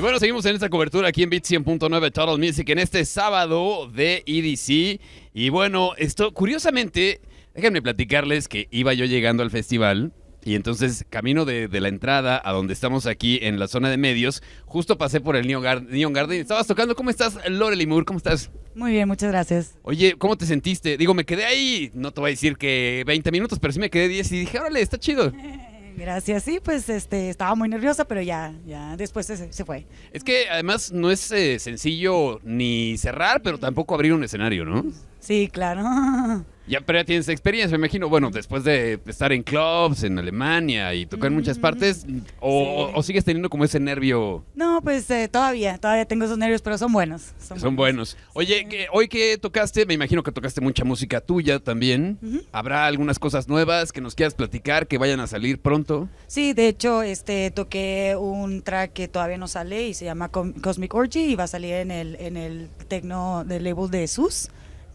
Y bueno, seguimos en esta cobertura aquí en Bit 100.9 Total Music en este sábado de EDC. Y bueno, esto, curiosamente, déjenme platicarles que iba yo llegando al festival. Y entonces, camino de, la entrada a donde estamos aquí en la zona de medios, justo pasé por el Neon, Garden Neon Garden. Estabas tocando. ¿Cómo estás, Lorely Moore? ¿Cómo estás? Muy bien, muchas gracias. Oye, ¿cómo te sentiste? Digo, me quedé ahí, no te voy a decir que 20 minutos, pero sí me quedé 10 y dije, órale, está chido. Gracias, sí, pues este, estaba muy nerviosa, pero ya, ya después se, se fue. Es que además no es eh, sencillo ni cerrar, pero tampoco abrir un escenario, ¿no? Sí, claro. Ya, pero ya tienes experiencia, me imagino. Bueno, después de estar en clubs en Alemania y tocar en muchas partes, o, sigues teniendo como ese nervio? No, pues eh, todavía, todavía tengo esos nervios, pero son buenos. Son, buenos. Oye, hoy que tocaste, me imagino que tocaste mucha música tuya también. ¿Habrá algunas cosas nuevas que nos quieras platicar, que vayan a salir pronto? Sí, de hecho, este toqué un track que todavía no sale y se llama Cosmic Orgy y va a salir en el, en el tecno del label de SUS.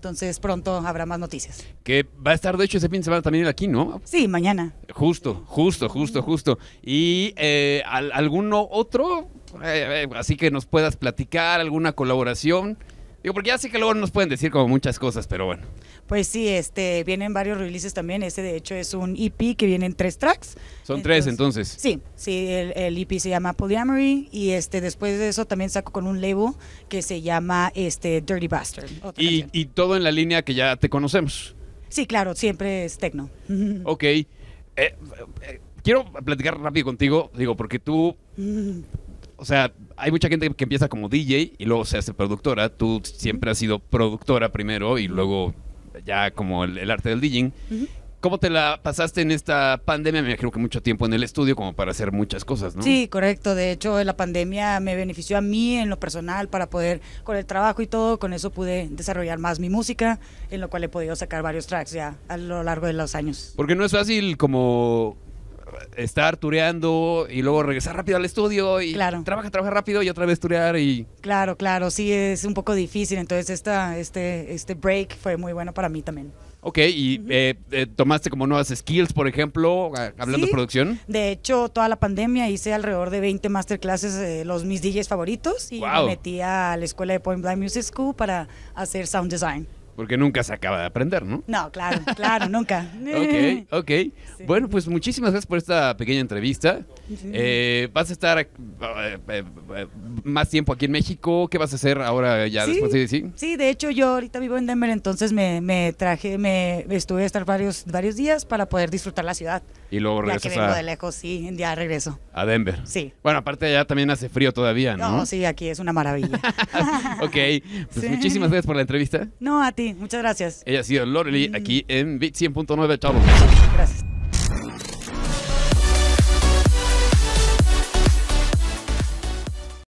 Entonces pronto habrá más noticias. Que va a estar, de hecho, ese fin de semana también aquí, ¿no? Sí, mañana. Justo, justo, justo, justo. ¿Y eh, alguno otro? Eh, eh, así que nos puedas platicar, alguna colaboración. Digo, porque ya sé que luego nos pueden decir como muchas cosas, pero bueno. Pues sí, este, vienen varios releases también. Este, de hecho, es un EP que viene en tres tracks. Son tres, entonces. Sí, sí, el, EP e se llama Polyamory y este, después de eso también saco con un label que se llama este, Dirty Bastard. Y, todo en la línea que ya te conocemos. Sí, claro, siempre es tecno. ok. Eh, eh, quiero platicar rápido contigo, digo, porque tú, o sea, hay mucha gente que empieza como DJ y luego se hace productora. Tú siempre has sido productora primero y luego ya como el, arte del DJing. ¿Cómo te la pasaste en esta pandemia? Me imagino que mucho tiempo en el estudio como para hacer muchas cosas, ¿no? Sí, correcto. De hecho, la pandemia me benefició a mí en lo personal para poder, con el trabajo y todo, con eso pude desarrollar más mi música, en lo cual he podido sacar varios tracks ya a lo largo de los años. Porque no es fácil como estar tureando y luego regresar rápido al estudio y claro. trabaja, trabaja rápido y otra vez turear y... Claro, claro, sí, es un poco difícil, entonces esta, este, este break fue muy bueno para mí también. Ok, y eh, eh, tomaste como nuevas skills, por ejemplo, ah, hablando de producción. De hecho, toda la pandemia hice alrededor de 20 masterclasses, eh, los mis DJs favoritos, y me metí a la escuela de Point Blind Music School para hacer sound design. Porque nunca se acaba de aprender, ¿no? No, claro, claro, nunca. ok, ok. Bueno, pues muchísimas gracias por esta pequeña entrevista. Eh, ¿Vas a estar eh, eh, más tiempo aquí en México? ¿Qué vas a hacer ahora ya después de sí? Sí, de hecho yo ahorita vivo en Denver, entonces me, traje, me estuve a estar varios, varios días para poder disfrutar la ciudad. Y luego regreso ya que vengo de lejos, sí, ya regreso. A Denver. Sí. Bueno, aparte allá también hace frío todavía, ¿no? No, sí, aquí es una maravilla. ok, pues muchísimas gracias por la entrevista. No, a ti muchas gracias. Ella ha sido Lorely aquí mm. en Bit 100.9, chavos. Gracias.